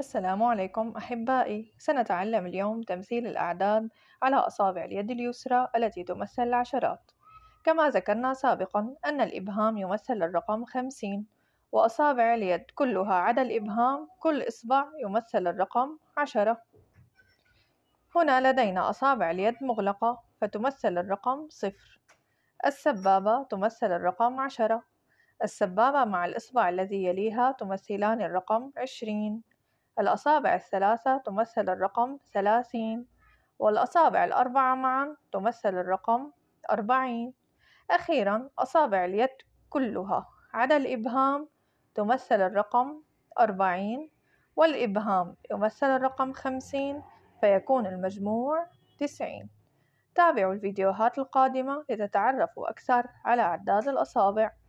السلام عليكم أحبائي سنتعلم اليوم تمثيل الأعداد على أصابع اليد اليسرى التي تمثل العشرات كما ذكرنا سابقا أن الإبهام يمثل الرقم خمسين وأصابع اليد كلها عدا الإبهام كل إصبع يمثل الرقم عشرة هنا لدينا أصابع اليد مغلقة فتمثل الرقم صفر السبابة تمثل الرقم عشرة السبابة مع الإصبع الذي يليها تمثلان الرقم عشرين الأصابع الثلاثة تمثل الرقم ثلاثين والأصابع الأربعة معا تمثل الرقم أربعين أخيرا أصابع اليد كلها عدا الإبهام تمثل الرقم أربعين والإبهام يمثل الرقم خمسين فيكون المجموع تسعين تابعوا الفيديوهات القادمة لتتعرفوا أكثر على عداد الأصابع